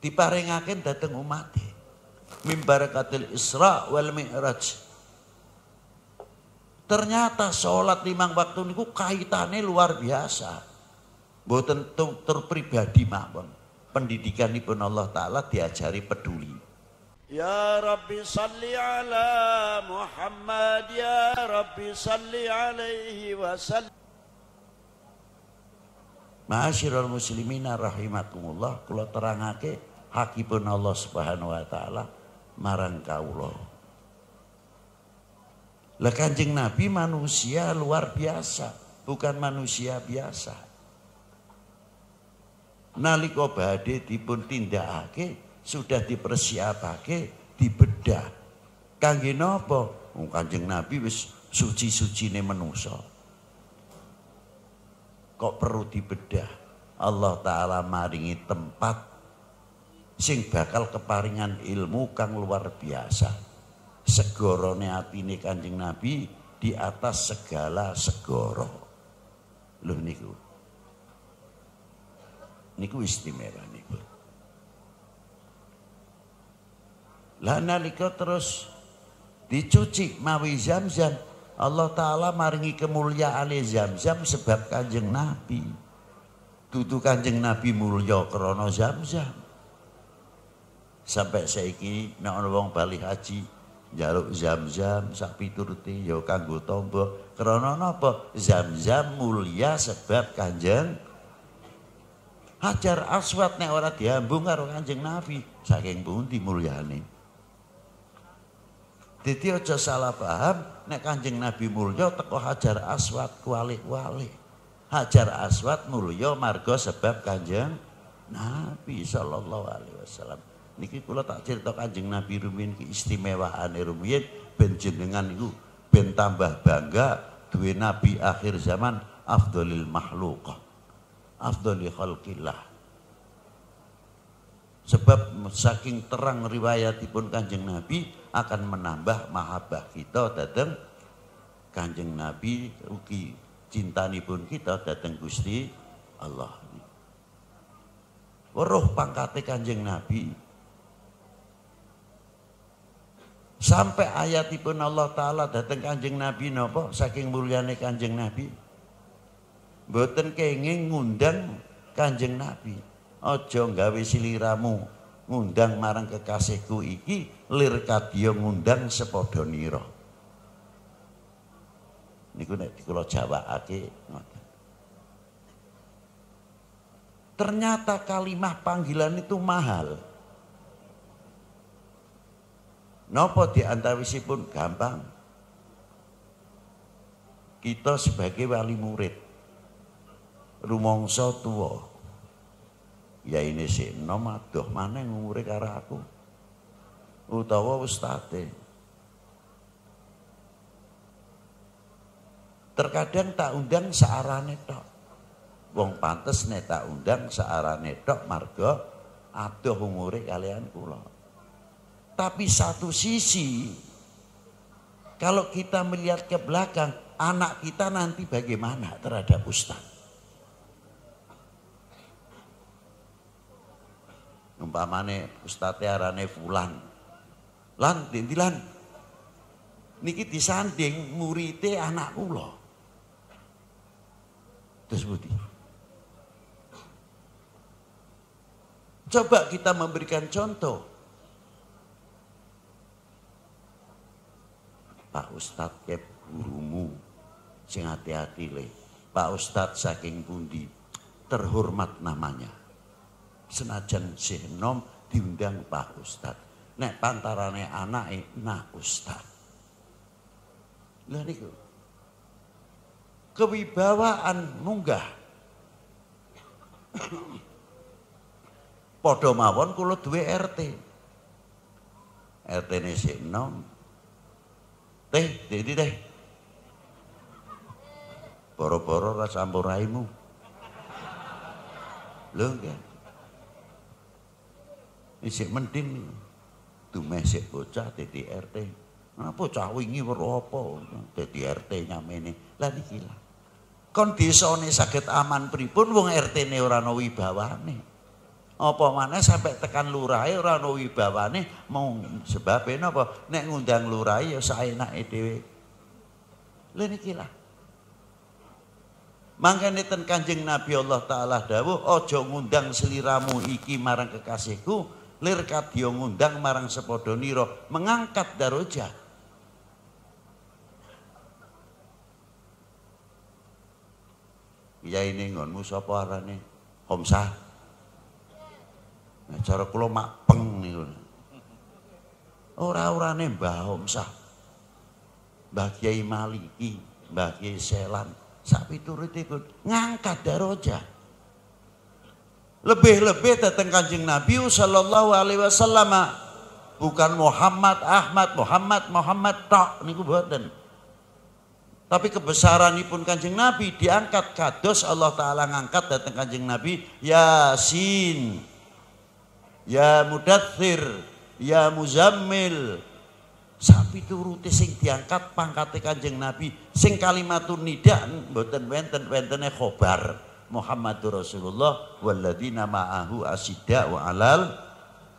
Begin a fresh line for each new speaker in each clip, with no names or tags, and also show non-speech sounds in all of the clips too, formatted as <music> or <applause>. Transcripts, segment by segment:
diparingake dhateng umat mimbar Katil Isra wal Mi'raj ternyata sholat limang waktu niku kaitannya luar biasa tentu terpribadi mawon pendidikan ibu Allah taala diajari peduli Ya Rabbi salli ala Muhammad Ya Rabbi salli alaihi wa sallim Ma'asyiral muslimina rahimakumullah kula terangake hakipun Allah Subhanahu wa taala marang kawula. Lah Kanjeng Nabi manusia luar biasa, bukan manusia biasa. Nalika badhe dipun tindakake sudah dipersiapake, dibedah. Kangge napa? Wong oh, Kanjeng Nabi wis suci-sucine manusa. Kok perlu dibedah? Allah taala maringi tempat sing bakal keparingan ilmu kang luar biasa. Segorone atine Kanjeng Nabi di atas segala segoro. lu niku. Niku istimewa niku. Lah nalika terus dicuci mawi zam-zam Allah Ta'ala maringi kemuliaan zam-zam sebab kanjeng Nabi. tutu kanjeng Nabi mulia krono zam-zam sampai saiki nek ana wong bali haji jaluk zam-zam sak turuti ya kanggo tombo krana napa zam-zam mulia sebab kanjeng Hajar Aswad nek orang diambung karo Kanjeng Nabi saking pundi mulyane Dadi aja salah paham nek Kanjeng Nabi mulya teko Hajar Aswad kuali kuali Hajar Aswad mulya marga sebab Kanjeng Nabi sallallahu alaihi wasallam niki kula tak cerita Kanjeng Nabi rumiyin ki istimewaane rumiyin ben jenengan niku ben tambah bangga duwe nabi akhir zaman afdolil makhluk afdoli khalqillah sebab saking terang riwayatipun Kanjeng Nabi akan menambah mahabbah kita datang Kanjeng Nabi ugi cintanipun kita datang Gusti Allah. Weruh pangkate Kanjeng Nabi Sampai ayat ayatipun Allah Ta'ala datang kanjeng Nabi nopo saking muliane kanjeng Nabi. Boten kenging ngundang kanjeng Nabi. Ojo gawe siliramu ngundang marang kekasihku iki lir kadya ngundang sepodo nira. Niku nek dikula Jawa ake. Ternyata kalimah panggilan itu mahal. Nopo diantawisipun gampang. Kita sebagai wali murid rumongso tuwa. Ya ini sih, nomadoh mana yang umure arah aku. Utawa ustate. Terkadang tak undang searane tok. Wong pantes nek tak undang searane tok marga adoh umure kalian kula. Tapi satu sisi, kalau kita melihat ke belakang, anak kita nanti bagaimana terhadap Ustaz? Umpamane Ustaz arane fulan. Lan, dintilan. Niki disanding murite anak kula. Terus budi. Coba kita memberikan contoh. Pak Ustad kep gurumu sing hati-hati le Pak Ustad saking pundi terhormat namanya senajan sih nom diundang Pak Ustad, nek pantarane anake nah Ustadz Lari niku kewibawaan munggah Podo mawon kula RT. RT-ne sih nom. Teh, jadi teh. Boro-boro rasa raimu. Lho ya. Isik mending dumesik bocah dadi RT. Apa nah, cah wingi weruh apa dadi RT nyamene. Lah niki lah. Kon desane aman pripun wong RT-ne ora ana wibawane apa mana sampai tekan lurai ora bawa nih mau sebabe apa nek ngundang lurai ya saenake dhewe lha niki lah Mangkane ten Kanjeng Nabi Allah taala dawuh aja ngundang seliramu iki marang kekasihku lir kadya ngundang marang sepodo nira mengangkat daroja Iya ini ngonmu sapa arane Homsah cara kula peng niku. orang orane Mbah Omsah. Mbah Kiai Maliki, Mbah Kiai Selan, sak piturut ikut ngangkat daraja. Lebih-lebih datang Kanjeng Nabi sallallahu alaihi wasallam bukan Muhammad Ahmad Muhammad Muhammad tok niku boten. Tapi kebesaran pun Kanjeng Nabi diangkat kados Allah taala ngangkat datang Kanjeng Nabi Yasin. Ya mudathir, ya muzammil. Sapi turuti sing diangkat pangkat Kanjeng Nabi, sing kalimatun nida mboten wenten-wentene khobar. Muhammadur Rasulullah walladzina ma'ahu asidda wa alal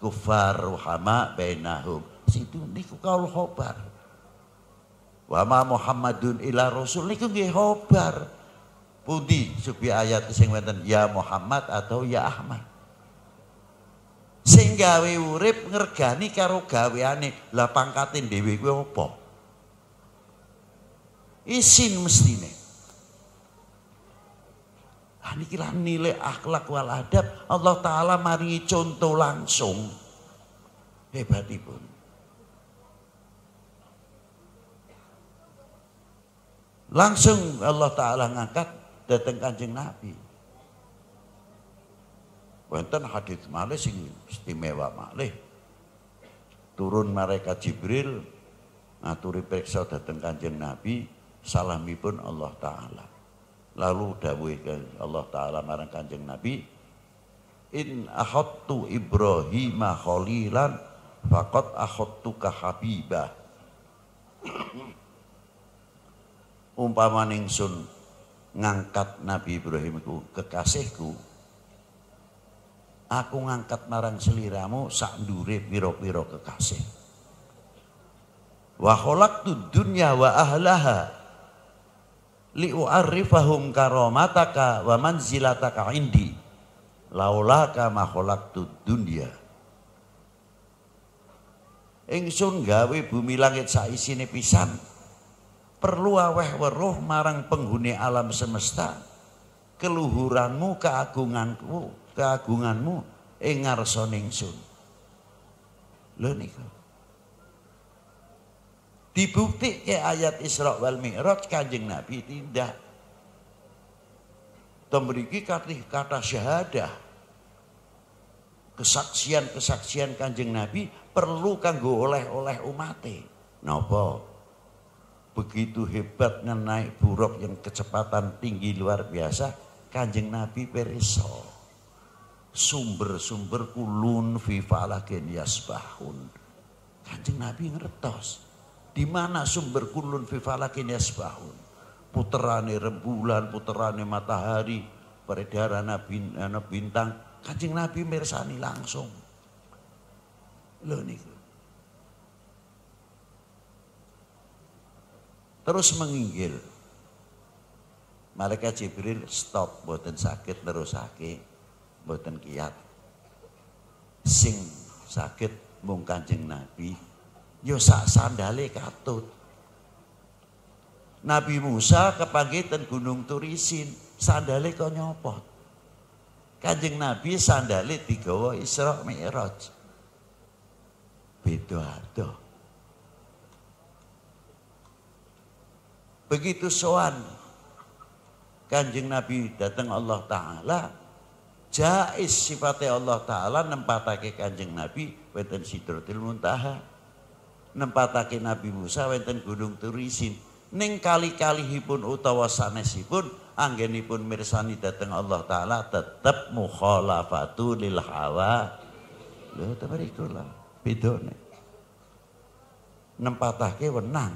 kufar ruhama bainahum. Situ niku kaul khobar. Wama Muhammadun ila rasul niku nggih khobar. Pundi supi ayat sing wonten ya Muhammad atau ya Ahmad. Sing gawe urip ngergani karo gaweane. Lah pangkatin dhewe kuwi apa? Isin mestine. Ah, lah niki nilai akhlak wal adab Allah taala maringi contoh langsung. Hebatipun. Langsung Allah Ta'ala ngangkat datang kancing Nabi. Wonten hadits malih sing istimewa malih. Turun mereka Jibril ngaturi periksa dateng Kanjeng Nabi salamipun Allah taala. Lalu dawuh Allah taala marang Kanjeng Nabi In ahattu Ibrahima khalilan faqad ahattuka habibah. Umpama ningsun ngangkat Nabi Ibrahim itu kekasihku aku ngangkat marang seliramu sak dure piro-piro kekasih wa tu dunya wa ahlaha u'arrifahum karamataka wa manzilataka indi laulaka ma tu dunya ingsun gawe bumi langit saisine pisan perlu aweh weruh marang penghuni alam semesta keluhuranmu keagunganku keagunganmu ing ngarsa ningsun. Lho niku. ke ayat Isra wal Mi'raj Kanjeng Nabi tindak. Temriki kata kata syahadah. Kesaksian-kesaksian Kanjeng Nabi perlu kanggo oleh-oleh umate. Napa? Begitu hebat naik buruk yang kecepatan tinggi luar biasa, Kanjeng Nabi periso sumber-sumber kulun fi falakin yasbahun. Kanjeng Nabi ngertos. Di mana sumber kulun fi falakin yasbahun? Puterane rembulan, puterane matahari, peredaran bintang. Kanjeng Nabi mirsani langsung. Lho niku. Terus menginggil. Malaikat Jibril stop boten sakit terus sakit mboten kiat. Sing sakit mung Kanjeng Nabi yo ya sak sandale katut. Nabi Musa kepagitan Gunung Turisin, sandale kok nyopot. Kanjeng Nabi sandale digawa Isra Mi'raj. Beda ado. Begitu soan Kanjeng Nabi datang Allah Ta'ala jais sifatnya Allah Ta'ala nempatake kanjeng Nabi wenten sidrotil muntaha nempatake Nabi Musa wenten gunung turisin ning kali kali hipun utawa sanesipun anggenipun mirsani dateng Allah Ta'ala tetep mukhalafatu lil hawa lho lah, bedone nempatake wenang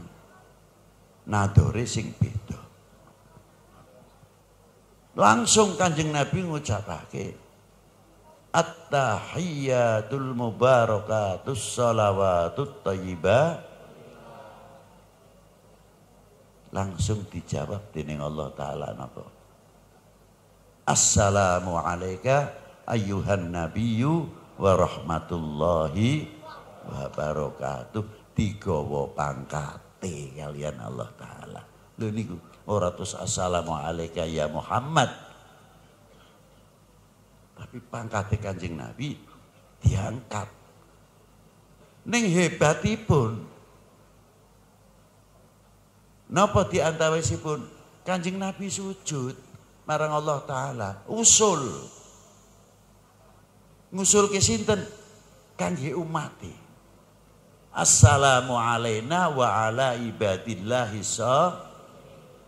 nadore sing beda Langsung kanjeng Nabi ngucapake At-tahiyyatul mubarakatus salawatut tayyibah Langsung dijawab dening Allah Ta'ala napa Assalamu alayka ayyuhan nabiyyu wa rahmatullahi wa barakatuh digawa pangkate kalian Allah taala lho niku Ora assalamu alaika ya Muhammad. Tapi pangkat Kanjeng Nabi diangkat. Ning hebatipun Napa diantawisipun Kanjeng Nabi sujud marang Allah taala, usul. Ngusul ke sinten? Kanji umati. Assalamu alaina wa ala ibadillahi sallam.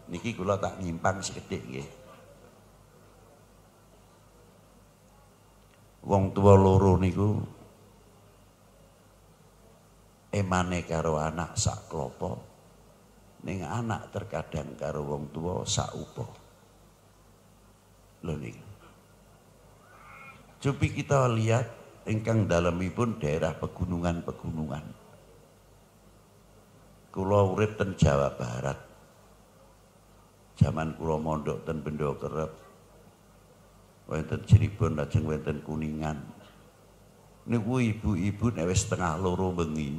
Niki kula tak nyimpang sedikit, nggih. Wong tua loro niku emane karo anak sak klopo. Ning anak terkadang karo wong tua sak upo. Lho niku. kita lihat ingkang dalemipun daerah pegunungan-pegunungan. Kula urip ten Jawa Barat. Zaman kula mondok ten kerap, Kerep. Wonten Cirebon lajeng wonten Kuningan. Niku ibu-ibu nek wis setengah loro bengi.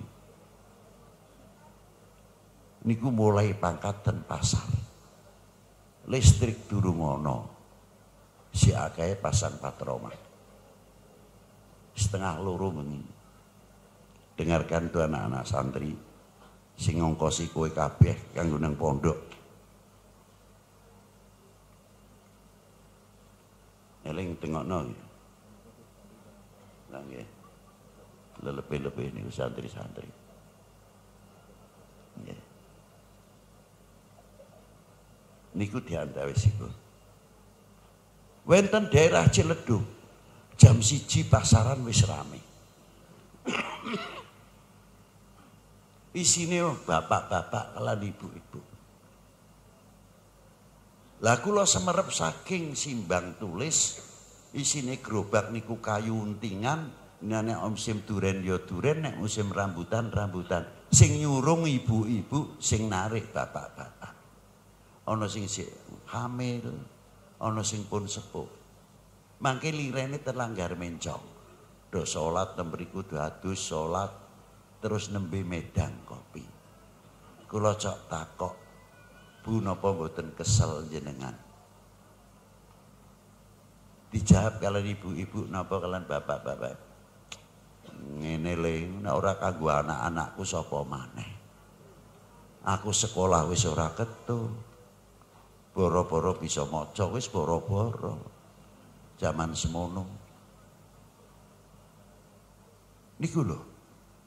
Niku mulai pangkat ten pasar. Listrik durung ana. Si akeh pasang patroma. Setengah loro bengi. Dengarkan tuh anak-anak santri sing ngongkosi kue kabeh kanggo pondok eling tengokno gitu. Lah nggih. Lelebih-lebih ini santri-santri. Nggih. Niku diantawis iku. Wenten daerah Ciledug jam siji pasaran wis rame. Isine bapak-bapak kelan ibu-ibu. Lah kula semerep saking simbang tulis isine gerobak niku kayu untingan om sim duren ya duren nek musim rambutan rambutan sing nyurung ibu-ibu sing narik bapak-bapak. ono sing si, hamil, ono sing pun sepuh. Mangke lirene terlanggar mencong. Do salat tembriku dua adus salat terus nembe medang kopi. kulo cok takok Bu napa mboten kesel jenengan? Dijawab kalian ibu-ibu nopo kalian bapak-bapak. Ngene le, nek ora kanggo anak-anakku sapa maneh. Aku sekolah wis ora tuh, Boro-boro bisa maca wis boro-boro. Zaman semono. Niku lho,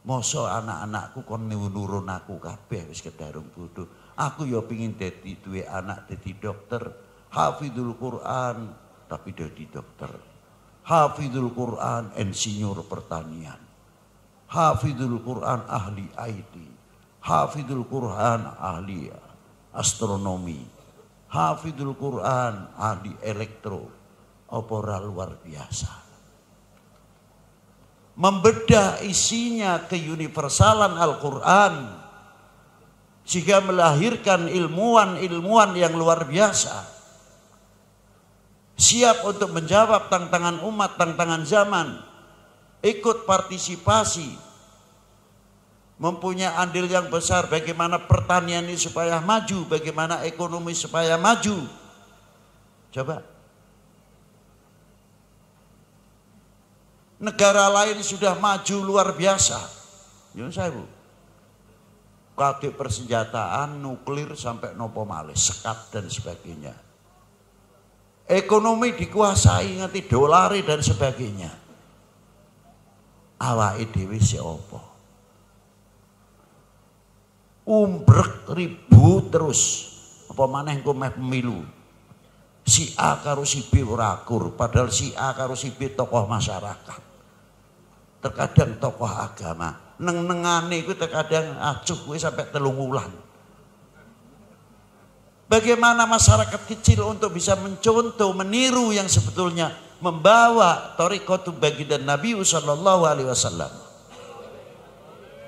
masa anak-anakku kon nurun aku kabeh wis kedarung bodoh. Aku ya pingin jadi dua anak jadi dokter, hafidul Quran tapi jadi dokter. Hafidul Quran insinyur pertanian. Hafidul Quran ahli IT. Hafidul Quran ahli astronomi. Hafidul Quran ahli elektro. opera luar biasa membedah isinya keuniversalan Al-Quran sehingga melahirkan ilmuwan-ilmuwan yang luar biasa siap untuk menjawab tantangan umat, tantangan zaman, ikut partisipasi, mempunyai andil yang besar bagaimana pertanian ini supaya maju, bagaimana ekonomi supaya maju. Coba. Negara lain sudah maju luar biasa. Yunus saya bu kade persenjataan, nuklir sampai nopo malih, sekat dan sebagainya. Ekonomi dikuasai nanti dolari dan sebagainya. awa idewi si opo. Umbrek ribu terus. Apa maneh engko meh pemilu. Si A karo si B rakur padahal si A karo si B tokoh masyarakat. Terkadang tokoh agama, neng-nengane itu terkadang acuh gue sampai telung wulan. Bagaimana masyarakat kecil untuk bisa mencontoh, meniru yang sebetulnya membawa torikotu bagi dan Nabi Sallallahu Alaihi Wasallam.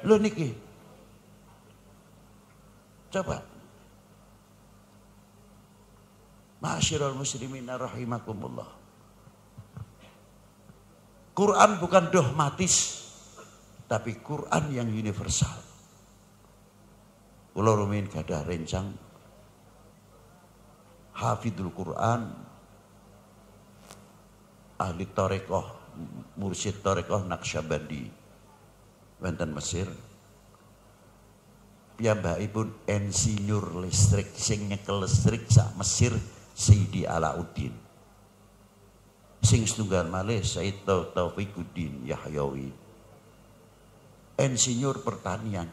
Lo niki, coba. Masyirul muslimin rahimakumullah. Quran bukan dogmatis tapi Quran yang universal. Kalau rumin kada rencang Hafidul Quran ahli tarekoh mursyid tarekoh Naqsyabandi Banten Mesir pun ensinyur listrik sing nyekel listrik sak Mesir Sayyidi Alauddin sing setunggal malih Said Taufikuddin Yahyawi insinyur pertanian,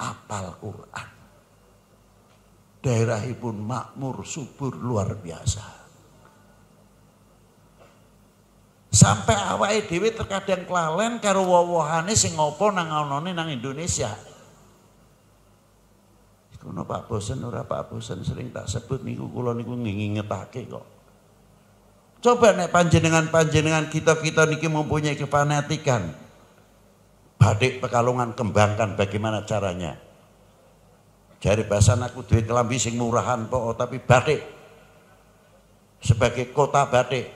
apal Quran. daerah ibu makmur, subur, luar biasa. Sampai awal Dewi terkadang kelalen karo wowohane sing ngopo nang nang Indonesia. Kuno Pak Bosen ora Pak Bosen sering tak sebut niku kula niku ngingetake kok. Coba nek panjenengan-panjenengan kita-kita niki mempunyai kefanatikan. Batik Pekalongan kembangkan bagaimana caranya. Jari bahasa aku duit kelambi sing murahan po, tapi batik. Sebagai kota batik.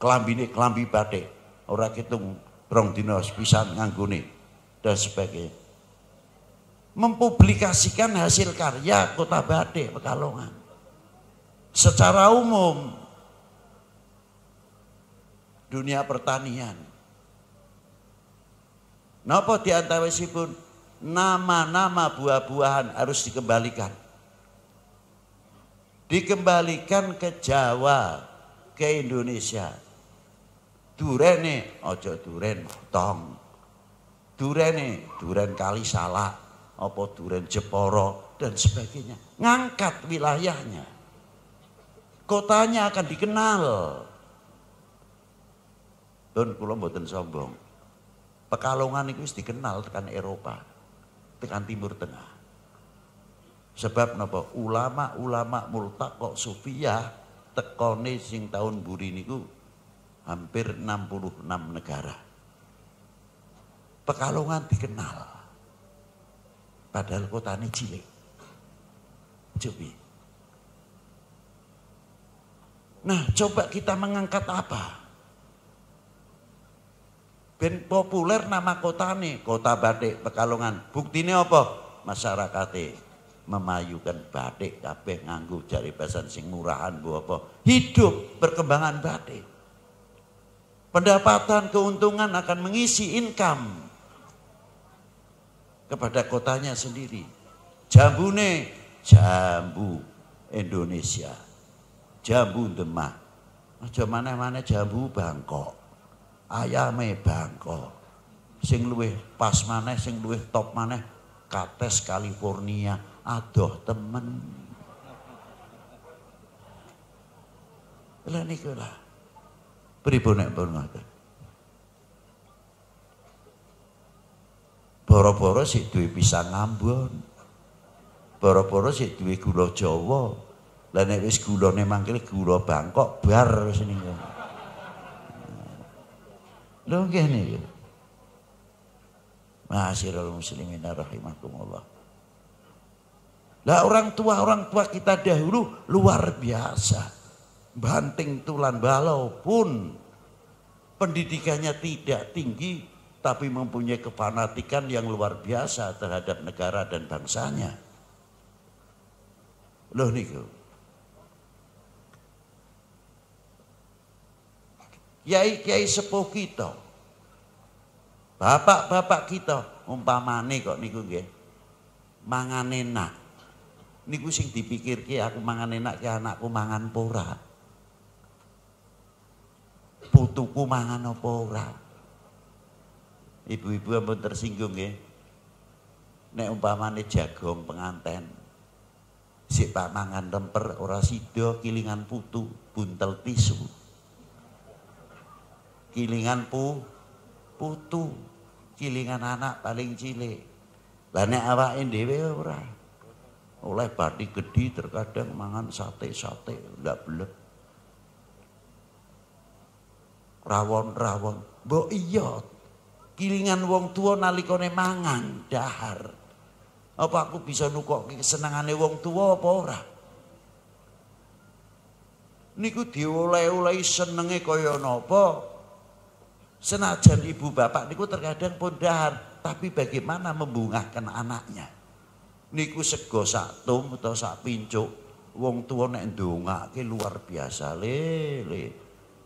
Kelambi ini kelambi batik. Orang hitung rong dinos pisan ngangguni dan sebagainya. Mempublikasikan hasil karya kota batik Pekalongan. Secara umum dunia pertanian Napa di pun nama-nama buah-buahan harus dikembalikan. Dikembalikan ke Jawa, ke Indonesia. Duren nih, ojo duren tong. Duren nih, duren kali salah, apa duren Jeporo dan sebagainya. Ngangkat wilayahnya. Kotanya akan dikenal. Don kulo mboten sombong. Pekalongan itu dikenal tekan Eropa, tekan Timur Tengah. Sebab napa ulama-ulama kok Sufia tekone sing tahun buri niku hampir 66 negara. Pekalongan dikenal. Padahal kota ini cilik. Cobi. Nah, coba kita mengangkat apa? Ben populer nama kota nih, kota batik Pekalongan. Buktinya apa? Masyarakatnya memayukan batik kabeh nganggu cari pesan sing murahan bu apa hidup perkembangan batik pendapatan keuntungan akan mengisi income kepada kotanya sendiri jambune jambu Indonesia jambu demak aja mana-mana jambu Bangkok ayame bangko. Sing luwih pas maneh, sing luwih top maneh kates California. Adoh temen. Lah niku lah. Pripun nek pun ngoten. Boro-boro sik duwe pisang ambon. Boro-boro sik duwe gula Jawa. Lah nek wis gulane mangkil gula Bangkok bar wis niku. Dongkeh ni. Gitu. Masyirul muslimin rahimakumullah. Lah orang tua orang tua kita dahulu luar biasa. Banting tulan pun, pendidikannya tidak tinggi tapi mempunyai kefanatikan yang luar biasa terhadap negara dan bangsanya. Loh niku. kiai-kiai sepuh kita. Bapak-bapak kita umpamane kok niku nggih. Mangan enak. Niku sing ki aku mangan enak ki anakku mangan pora. Putuku mangan apa ora? Ibu-ibu ampun tersinggung nggih. Nek umpamane jagong penganten. Sik pak mangan temper ora sida kilingan putu buntel tisu kilingan pu putu kilingan anak paling cilik lah nek awake dhewe ora oleh bathi gede terkadang mangan sate-sate ndak belek rawon-rawon mbok iya kilingan wong tua nalikane mangan dahar apa aku bisa nukok kesenangannya wong tua apa ora niku dioleh-olehi senenge kaya napa Senajan ibu bapak niku terkadang pondahar, tapi bagaimana membungahkan anaknya? Niku sego satum atau sak pincuk, wong tua nek ndongake luar biasa le le.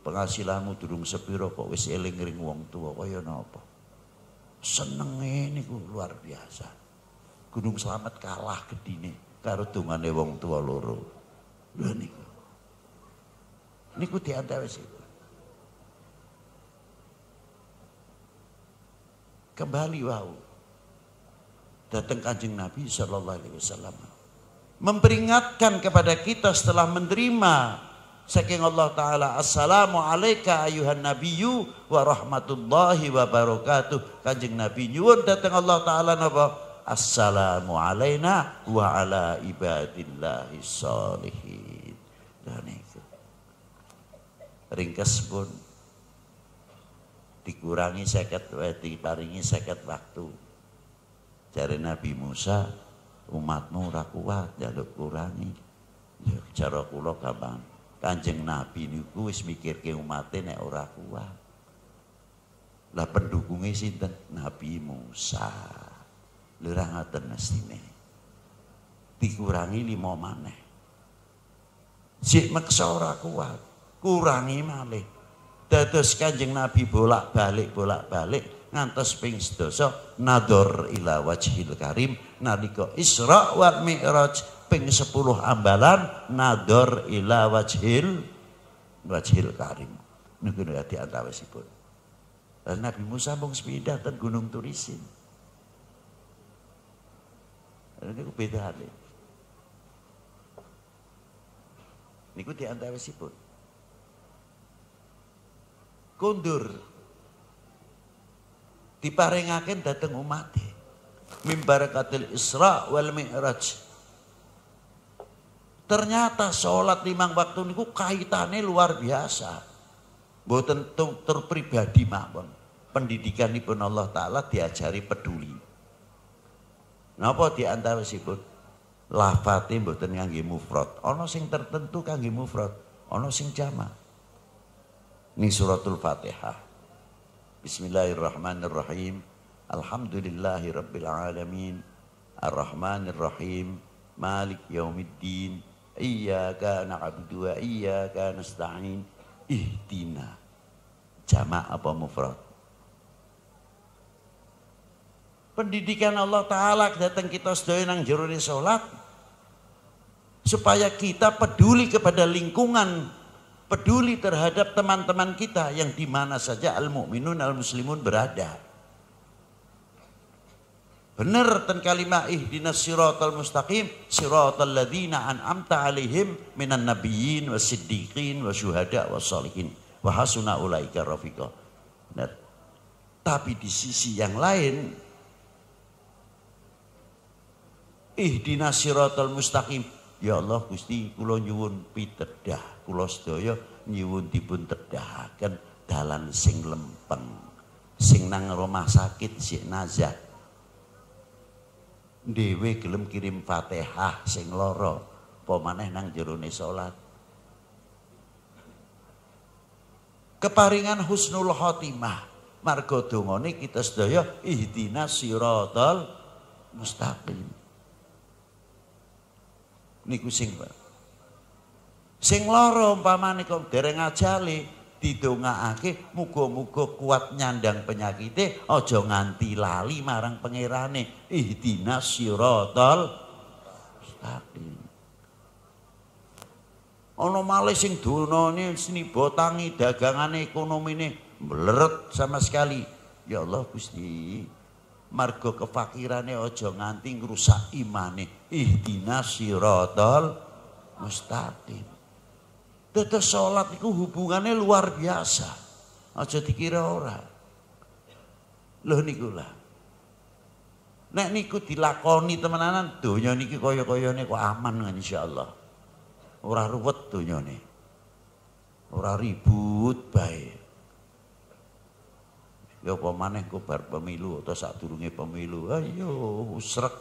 Penghasilanmu durung sepiro kok wis eling ring wong tua kaya napa? Senenge niku luar biasa. Gunung selamat kalah gedine karo dongane wong tua loro. Lho niku. Niku diantara situ. Kembali wau. Datang kanjeng Nabi Shallallahu Alaihi Wasallam memperingatkan kepada kita setelah menerima saking Allah Taala Assalamu alaika ayuhan nabiyyu warahmatullahi wabarakatuh wa barakatuh kanjeng Nabi nyuwun datang Allah Taala nabi Assalamu alaina wa ala ibadillahi salihin dan itu ringkas pun dikurangi seket eh, diparingi seket waktu cari Nabi Musa umatmu ora kuat jaluk ya kurangi ya cara kula gampang Kanjeng Nabi niku wis mikirke umate nek ora kuat lah pendukungnya sinten Nabi Musa lho ra mestine dikurangi lima mana? sik meksa ora kuat kurangi malih dados Kanjeng Nabi bolak-balik bolak-balik ngantos ping sedasa nador ila wajhil karim nalika Isra wa Mi'raj ping 10 ambalan nador ila wajhil wajhil karim niku ati antawisipun Lalu Nabi Musa mung sepindah ten Gunung Turisin niku bedane niku di antawisipun kundur diparingaken dateng umat, e. mimbar katil Isra wal Mi'raj ternyata sholat limang waktu niku kaitannya luar biasa boten terpribadi mawon pendidikan ibu Allah taala diajari peduli napa di antara sipun lafate mboten kangge mufrad ana sing tertentu kangge mufrad ana sing jamak ini suratul Fatihah. Bismillahirrahmanirrahim. Alhamdulillahi rabbil alamin. Arrahmanirrahim. Malik yaumiddin. iyyaka na'budu wa iyyaka nasta'in. Ihdina. Jamak apa mufrad? Pendidikan Allah Ta'ala datang kita sedaya nang jeruni sholat. Supaya kita peduli kepada lingkungan peduli terhadap teman-teman kita yang di mana saja al-mu'minun al-muslimun berada. Benar ten kalimah ihdinas siratal mustaqim siratal ladzina an'amta alaihim minan nabiyyin wasiddiqin wasyuhada wasalihin wa hasuna ulaika rafiqa. Benar. Tapi di sisi yang lain ihdinas siratal mustaqim Ya Allah Gusti kula nyuwun pitedah kula sedaya nyuwun dipun tedahaken dalan sing lempeng. Sing nang rumah sakit si nazak. Dewe gelem kirim Fatihah sing lara, apa maneh nang jerone salat. Keparingan husnul khotimah. Marga dongane kita sedaya ihdinas siratal mustaqim niku sing sing loro umpamane kok dereng ajali didongaake muga-muga kuat nyandang penyakite aja nganti lali marang pangerane ihdinas siratal mustaqim ana malih sing botangi snibotangi dagangane ekonomine mleret sama sekali ya Allah Gusti margo kefakirannya ojo nganti ngrusak imane ihdina sirotol mustaqim tetes sholat itu hubungannya luar biasa ojo dikira ora loh niku gula. nek niku dilakoni temenanan donya niki kaya-kayane kok aman kan Allah, ora ruwet donyane ora ribut baik ya apa maneh ku bar pemilu atau sadurunge pemilu ayo iya, usrek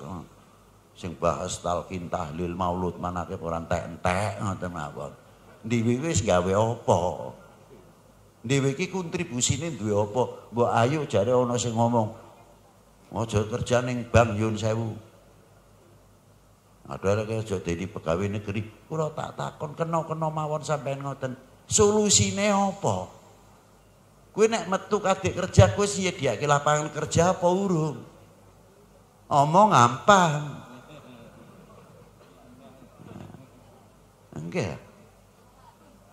sing bahas talqin tahlil maulud manake ora entek-entek ngoten mawon dhewe wis gawe apa dhewe iki kontribusine duwe apa mbok ayo jare ana sing ngomong aja kerja ning bank yun sewu ada nah, lagi aja dadi pegawai negeri kula tak takon kena-kena mawon sampean ngoten solusine apa Kue nek metu kadek kerja kue sih dia ke lapangan kerja apa urung? Omong ampan. Enggak.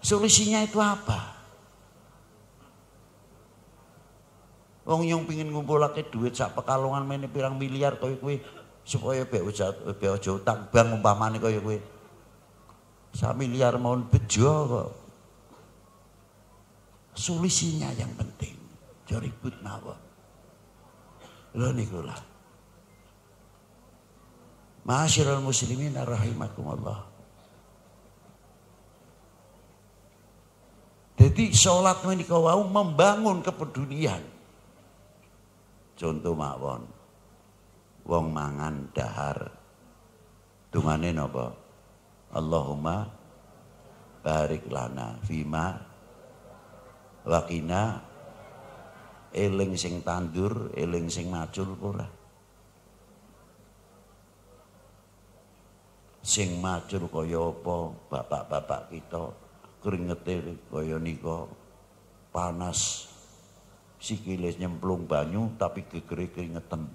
Solusinya itu apa? Wong yang pingin ngumpulake duit sak pekalongan mene pirang miliar kaya kuwi supaya bejo bejo be aja utang bang umpamane kaya kuwi. Sak miliar mau bejo kok solusinya yang penting joribut mawon Lo niku lah Masyarul muslimin rahimakumullah Jadi sholat menikawau membangun kepedulian. Contoh mawon. Wong mangan dahar. Dungane napa? Allahumma barik lana fima wakina eling sing tandur, eling sing macul ora. Sing macul kaya apa bapak-bapak kita keringete kaya nika panas sikile nyemplung banyu tapi gegere keringetan.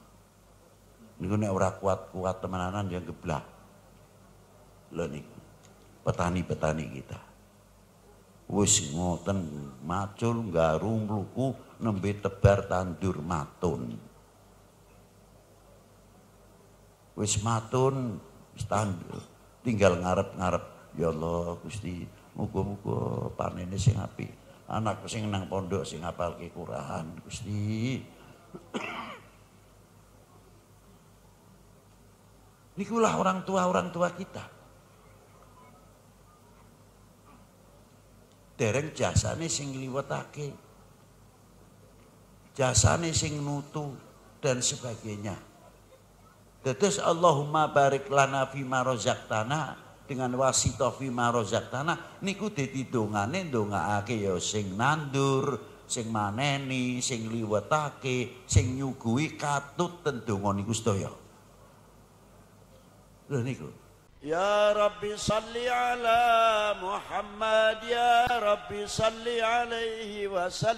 Niku nek ora kuat-kuat temenanan ya geblak. Lho niku petani-petani kita wis ngoten macul nggaru mluku nembe tebar tandur matun wis matun standur tinggal ngarep-ngarep ya Allah Gusti muga-muga panene sing apik anak sing nang pondok sing apalke kurahan Gusti <coughs> Nikulah orang tua-orang tua kita. dereng jasane sing liwetake. Jasane sing nutu dan sebagainya. Tetes Allahumma barik lana fima razaqtana dengan wasito fima razaqtana niku dadi dongane ndongaake ya sing nandur, sing maneni, sing liwetake, sing nyuguhi katut tendonga niku sedaya. Lho niku. يا ربي صل على محمد يا ربي صل عليه وسلم